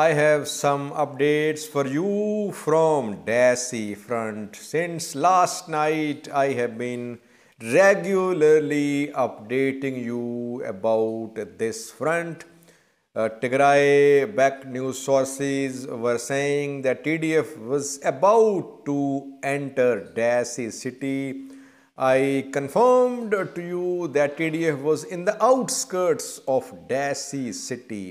I have some updates for you from Daisy front. Since last night I have been regularly updating you about this front. Uh, Tigray back news sources were saying that TDF was about to enter Daisy city. I confirmed to you that TDF was in the outskirts of Daisy city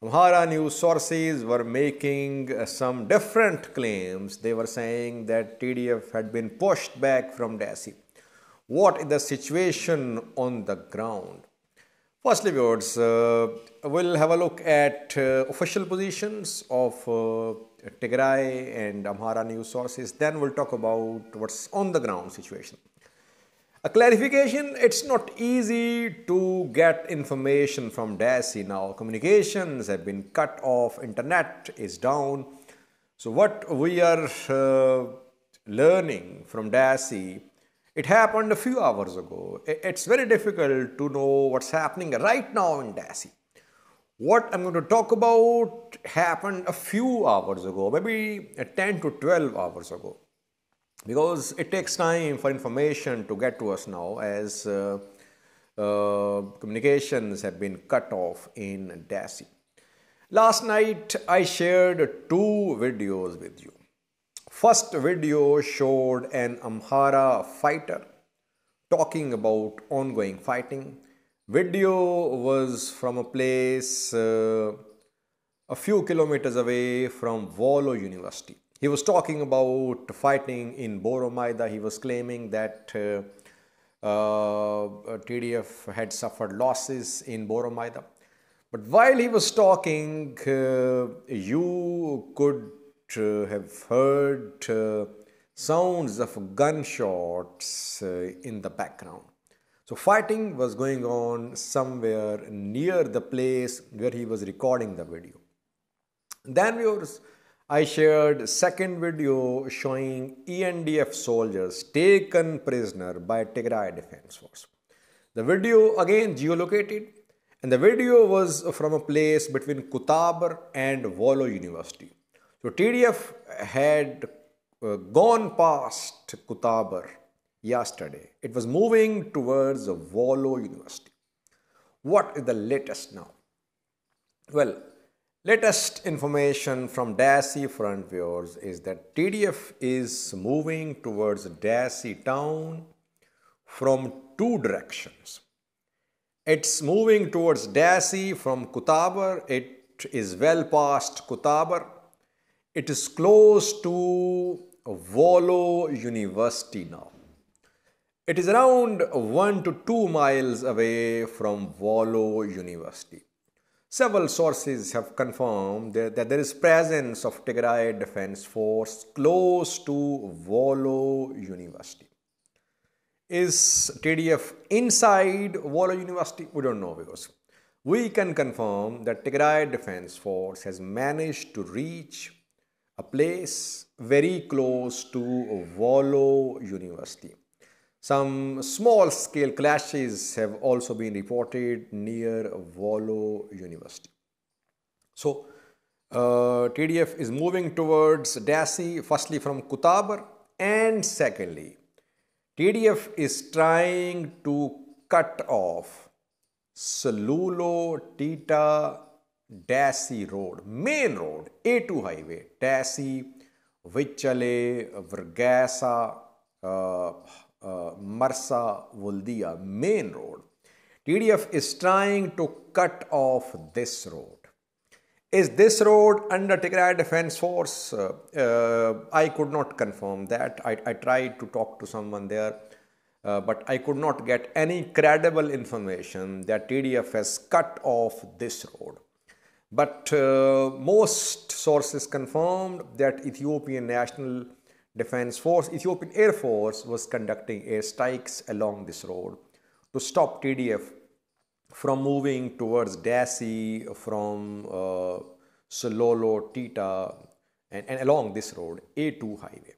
Amhara news sources were making uh, some different claims. They were saying that TDF had been pushed back from DASI. What is the situation on the ground? Firstly, words uh, we'll have a look at uh, official positions of uh, Tigray and Amhara news sources. Then we'll talk about what's on the ground situation. A clarification, it's not easy to get information from DASI now. Communications have been cut off, internet is down. So what we are uh, learning from DASI, it happened a few hours ago. It's very difficult to know what's happening right now in DASI. What I'm going to talk about happened a few hours ago, maybe 10 to 12 hours ago because it takes time for information to get to us now as uh, uh, communications have been cut off in DASI. Last night I shared two videos with you. First video showed an Amhara fighter talking about ongoing fighting. Video was from a place uh, a few kilometers away from Volo University he was talking about fighting in Boromaida. He was claiming that uh, uh, TDF had suffered losses in Boromaida. But while he was talking, uh, you could uh, have heard uh, sounds of gunshots uh, in the background. So fighting was going on somewhere near the place where he was recording the video. Then we were I shared second video showing ENDF soldiers taken prisoner by Tigray Defense Force. The video again geolocated and the video was from a place between Kutabar and Wolo University. So TDF had uh, gone past Kutabar yesterday. It was moving towards Wolo University. What is the latest now? Well, Latest information from DASI front viewers is that TDF is moving towards DASI town from two directions. It's moving towards DASI from Kutabar. It is well past Kutabar. It is close to Volo University now. It is around 1 to 2 miles away from Volo University. Several sources have confirmed that there is presence of Tigray Defense Force close to Wolo University. Is TDF inside Wolo University? We don't know because we can confirm that Tigray Defense Force has managed to reach a place very close to Wolo University. Some small scale clashes have also been reported near Wallo University. So, uh, TDF is moving towards DASI, firstly from Kutabar, and secondly, TDF is trying to cut off Salulo Tita DASI road, main road, A2 highway, DASI, Vichale, Vergasa, uh, Marsa Voldia main road. TDF is trying to cut off this road. Is this road under Tigray Defense Force? Uh, uh, I could not confirm that. I, I, tried to talk to someone there, uh, but I could not get any credible information that TDF has cut off this road. But uh, most sources confirmed that Ethiopian national Defense Force, Ethiopian Air Force was conducting air strikes along this road to stop TDF from moving towards Dasi, from uh, Sololo, Tita, and, and along this road, A2 highway.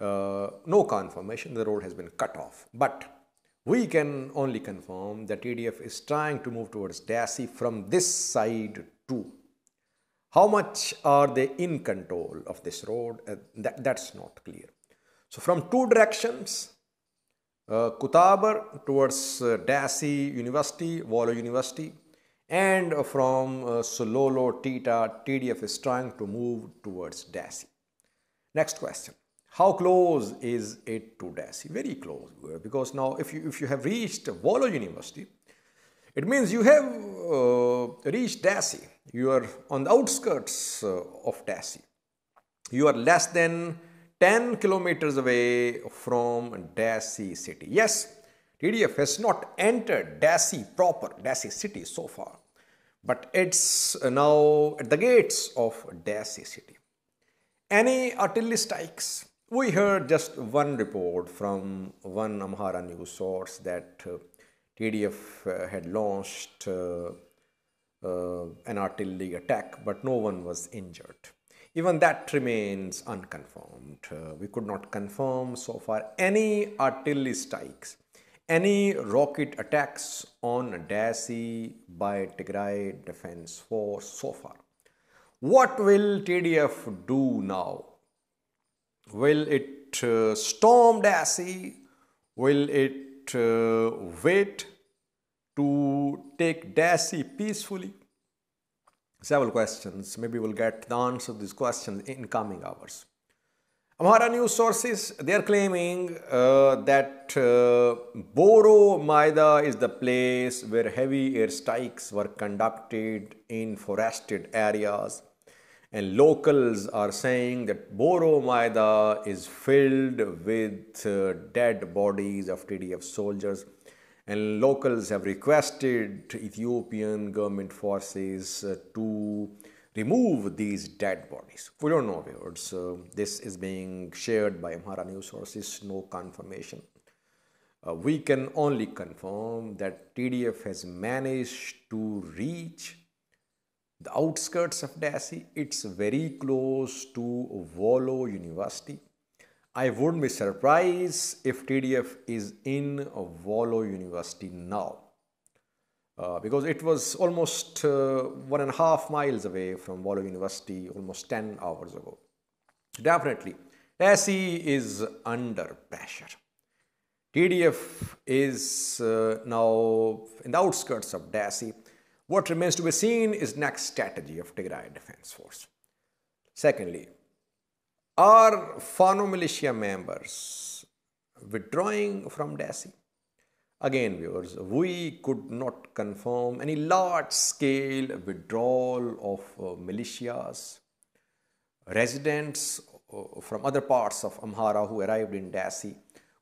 Uh, no confirmation, the road has been cut off. But we can only confirm that TDF is trying to move towards Dasi from this side too. How much are they in control of this road? Uh, that, that's not clear. So from two directions, uh, Kutabar towards uh, Dasi University, Walla University, and uh, from uh, Sololo Tita, TDF is trying to move towards Dasi. Next question. How close is it to Dasi? Very close, because now if you, if you have reached Walla University, it means you have uh, reached Dasi. You are on the outskirts uh, of Dasi. You are less than 10 kilometers away from Dasi city. Yes, TDF has not entered Dasi proper, Dasi city so far, but it's now at the gates of Dasi city. Any artillery strikes? We heard just one report from one Amhara news source that uh, TDF uh, had launched uh, uh, an artillery attack, but no one was injured. Even that remains unconfirmed. Uh, we could not confirm so far any artillery strikes, any rocket attacks on DASI by Tigray Defense Force so far. What will TDF do now? Will it uh, storm DASI? Will it it uh, wait to take DASI peacefully? Several questions. Maybe we'll get the answer to these questions in coming hours. Amhara news sources, they are claiming uh, that uh, Boro Maida is the place where heavy air strikes were conducted in forested areas and locals are saying that Maida is filled with uh, dead bodies of TDF soldiers. And locals have requested Ethiopian government forces uh, to remove these dead bodies. We don't know words. Uh, this is being shared by Amhara news sources, no confirmation. Uh, we can only confirm that TDF has managed to reach the outskirts of Dassey, it's very close to Volo University. I wouldn't be surprised if TDF is in Volo University now. Uh, because it was almost uh, one and a half miles away from Volo University almost 10 hours ago. Definitely, Dassey is under pressure. TDF is uh, now in the outskirts of Dassey what remains to be seen is next strategy of Tigray Defense Force. Secondly, are Fano militia members withdrawing from Dasi? Again, viewers, we could not confirm any large-scale withdrawal of uh, militias. Residents uh, from other parts of Amhara who arrived in Dasi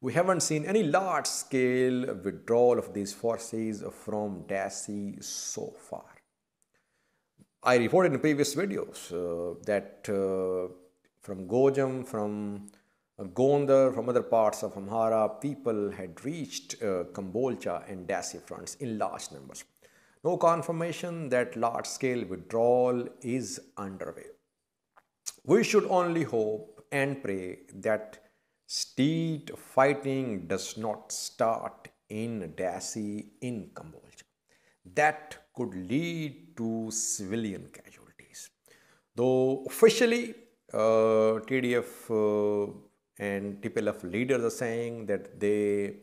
we haven't seen any large scale withdrawal of these forces from DASI so far. I reported in previous videos uh, that uh, from Gojam, from uh, Gondar, from other parts of Amhara, people had reached uh, Kambolcha and Dasi fronts in large numbers. No confirmation that large scale withdrawal is underway. We should only hope and pray that Street fighting does not start in Dasi in Cambodia. That could lead to civilian casualties. Though officially, uh, TDF uh, and TPLF leaders are saying that they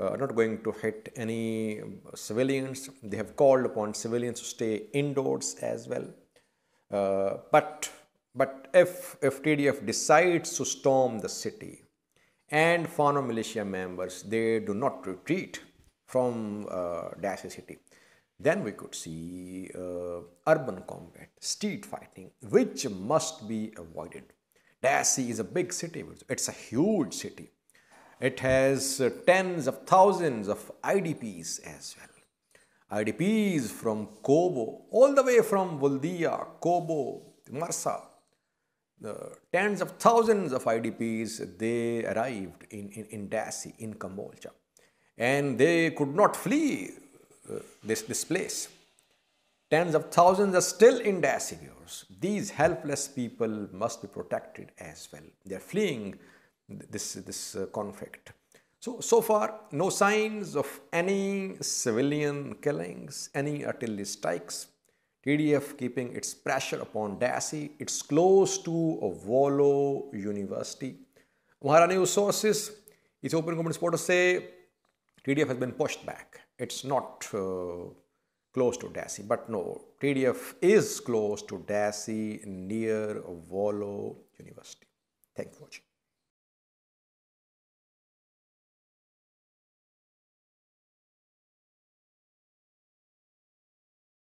uh, are not going to hit any civilians. They have called upon civilians to stay indoors as well. Uh, but but if FTDF decides to storm the city and Fano militia members, they do not retreat from uh, city, then we could see uh, urban combat, street fighting, which must be avoided. Dashi is a big city, it's a huge city. It has uh, tens of thousands of IDPs as well. IDPs from Kobo, all the way from Voldia, Kobo, Marsa, tens of thousands of IDPs, they arrived in, in, in Dasi, in Kambolcha. And they could not flee uh, this, this place. Tens of thousands are still in Dasigurs. These helpless people must be protected as well. They are fleeing this, this uh, conflict. So, so far, no signs of any civilian killings, any artillery strikes, TDF keeping its pressure upon DASI. It's close to Volo University. Vahara news sources, Ethiopian government supporters say TDF has been pushed back. It's not uh, close to DASI, but no, TDF is close to DASI near Volo University. Thank you for watching.